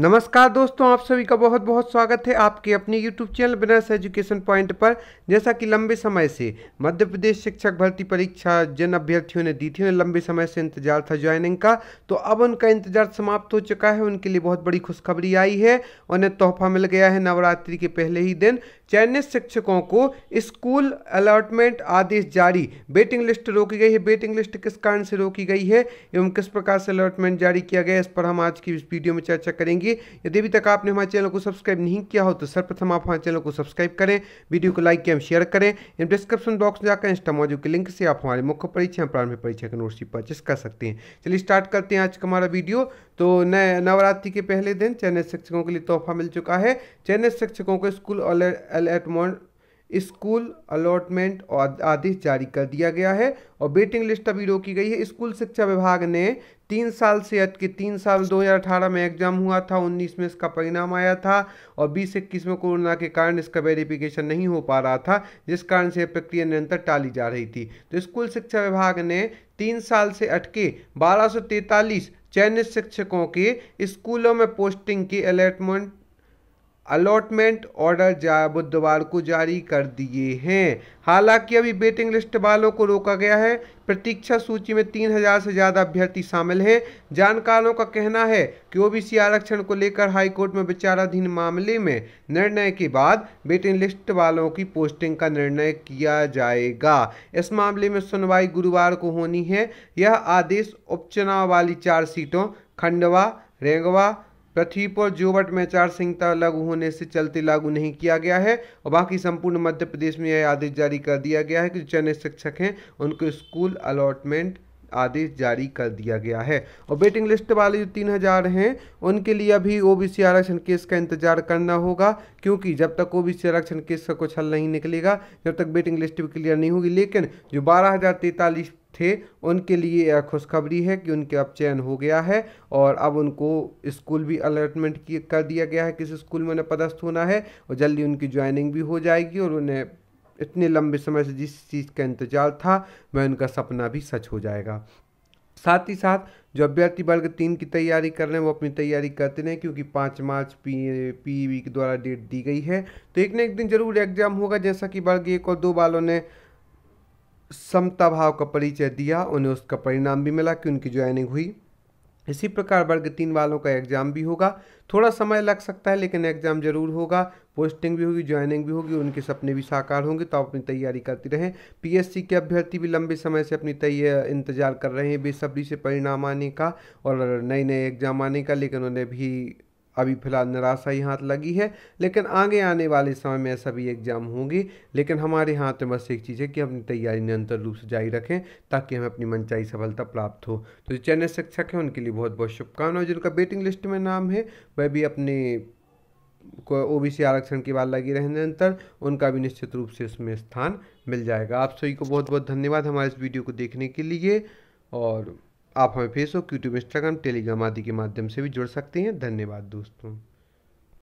नमस्कार दोस्तों आप सभी का बहुत बहुत स्वागत है आपके अपने YouTube channel Banaras education point पर जैसा कि लंबे समय से मध्य प्रदेश शिक्षक भर्ती परीक्षा जिन अभ्यर्थियों ने दी थी उन्हें लंबे समय से इंतजार था ज्वाइनिंग का तो अब उनका इंतजार समाप्त हो चुका है उनके लिए बहुत बड़ी खुशखबरी आई है उन्हें तोहफा मिल गया है नवरात्रि के पहले ही दिन चयनित शिक्षकों को स्कूल अलॉटमेंट आदेश जारी वेटिंग लिस्ट रोकी गई है वेटिंग लिस्ट किस कारण से रोकी गई है एवं किस प्रकार से अलॉटमेंट जारी किया गया इस पर हम आज की इस वीडियो में चर्चा करेंगे जाएगी यदि अभी तक आपने हमारे चैनल को सब्सक्राइब नहीं किया हो तो सर्वप्रथम आप हमारे चैनल को सब्सक्राइब करें वीडियो को लाइक एवं शेयर करें एवं डिस्क्रिप्शन बॉक्स में जाकर इंस्टा मौजूद के लिंक से आप हमारे मुख्य परीक्षा प्रारंभिक परीक्षा की नोटशीप परचेस कर सकते हैं चलिए स्टार्ट करते हैं आज का हमारा वीडियो तो नए नवरात्रि के पहले दिन चयनित शिक्षकों के लिए तोहफा मिल चुका है चयनित शिक्षकों को स्कूल अलॉटमेंट स्कूल अलॉटमेंट और आदेश जारी कर दिया गया है और वेटिंग लिस्ट अभी रोकी गई है स्कूल शिक्षा विभाग ने तीन साल से अटके तीन साल 2018 में एग्जाम हुआ था 19 में इसका परिणाम आया था और बीस इक्कीस में कोरोना के कारण इसका वेरिफिकेशन नहीं हो पा रहा था जिस कारण से प्रक्रिया निरंतर टाली जा रही थी तो स्कूल शिक्षा विभाग ने तीन साल से अटके बारह चयनित शिक्षकों के स्कूलों में पोस्टिंग की अलॉटमेंट अलॉटमेंट ऑर्डर बुधवार को जारी कर दिए हैं हालांकि अभी वेटिंग लिस्ट वालों को रोका गया है प्रतीक्षा सूची में तीन हजार से ज़्यादा अभ्यर्थी शामिल हैं जानकारों का कहना है कि ओबीसी आरक्षण को लेकर हाईकोर्ट में विचाराधीन मामले में निर्णय के बाद वेटिंग लिस्ट वालों की पोस्टिंग का निर्णय किया जाएगा इस मामले में सुनवाई गुरुवार को होनी है यह आदेश उपचुनाव वाली चार सीटों खंडवा रेंगवा पृथ्वी और जोबट में आचार संहिता लागू होने से चलते लागू नहीं किया गया है और बाकी संपूर्ण मध्य प्रदेश में यह आदेश जारी कर दिया गया है कि जो चयनित शिक्षक हैं उनको स्कूल अलॉटमेंट आदेश जारी कर दिया गया है और वेटिंग लिस्ट वाले जो तीन हज़ार हैं उनके लिए अभी ओबीसी आरक्षण केस का इंतजार करना होगा क्योंकि जब तक ओबीसी आरक्षण केस का कुछ हल नहीं निकलेगा जब तक वेटिंग लिस्ट भी क्लियर नहीं होगी लेकिन जो बारह हज़ार तैतालीस थे उनके लिए यह खुशखबरी है कि उनके अब चयन हो गया है और अब उनको स्कूल भी अलर्टमेंट कर दिया गया है किस स्कूल में उन्हें पदस्थ होना है और जल्दी उनकी ज्वाइनिंग भी हो जाएगी और उन्हें इतने लंबे समय से जिस चीज़ का इंतजार था वह उनका सपना भी सच हो जाएगा साथ ही साथ जो अभ्यर्थी वर्ग तीन की तैयारी कर रहे हैं वो अपनी तैयारी करते रहे क्योंकि पाँच मार्च पी पी के द्वारा डेट दी गई है तो एक ना एक दिन जरूर एग्जाम होगा जैसा कि वर्ग एक और दो वालों ने समता भाव का परिचय दिया उन्हें उसका परिणाम भी मिला कि उनकी ज्वाइनिंग हुई इसी प्रकार वर्ग तीन वालों का एग्जाम भी होगा थोड़ा समय लग सकता है लेकिन एग्जाम जरूर होगा पोस्टिंग भी होगी ज्वाइनिंग भी होगी उनके सपने भी साकार होंगे तो आप अपनी तैयारी करती रहें पीएससी के अभ्यर्थी भी लंबे समय से अपनी तैयारी इंतजार कर रहे हैं बेसब्री से परिणाम आने का और नए नए एग्जाम आने का लेकिन उन्हें भी अभी फ़िलहाल निराशा ही हाथ लगी है लेकिन आगे आने वाले समय में सभी एग्ज़ाम होंगे लेकिन हमारे हाथ में बस एक चीज़ है कि अपनी तैयारी निरंतर रूप से जारी रखें ताकि हमें अपनी मनचाही सफलता प्राप्त हो तो जो चयनित शिक्षक हैं उनके लिए बहुत बहुत शुभकामनाएं जिनका वेटिंग लिस्ट में नाम है वह भी अपने को ओ बी सी आरक्षण की बात लगी रहने निरंतर उनका भी निश्चित रूप से इसमें स्थान मिल जाएगा आप सभी को बहुत बहुत धन्यवाद हमारे इस वीडियो को देखने के लिए और आप हमें फेसबुक यूट्यूब इंस्टाग्राम टेलीग्राम आदि के माध्यम से भी जुड़ सकते हैं धन्यवाद दोस्तों